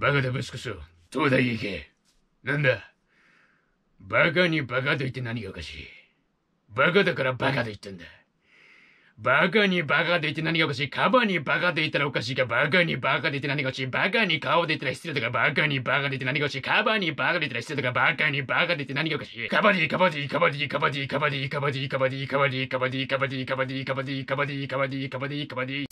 バカだ息子さん、東大へ行け。なんだバカにバカと言って何がおかしいバカだからバカと言っバんだ。バカにバカと言って何がおかしいカバにバカと言ったらおかしいかバカにバカと言って何がおかしいバカに顔で言ったら失礼だからバカにバカと言って何がおかしいカバにバカと言ったら失礼だからバカにバカと言って何がおかしいカバディカバディカバディカバディカバディカバディカバディカバディカバディカバディカバディカバディカバディカバディカバディカバディカバディ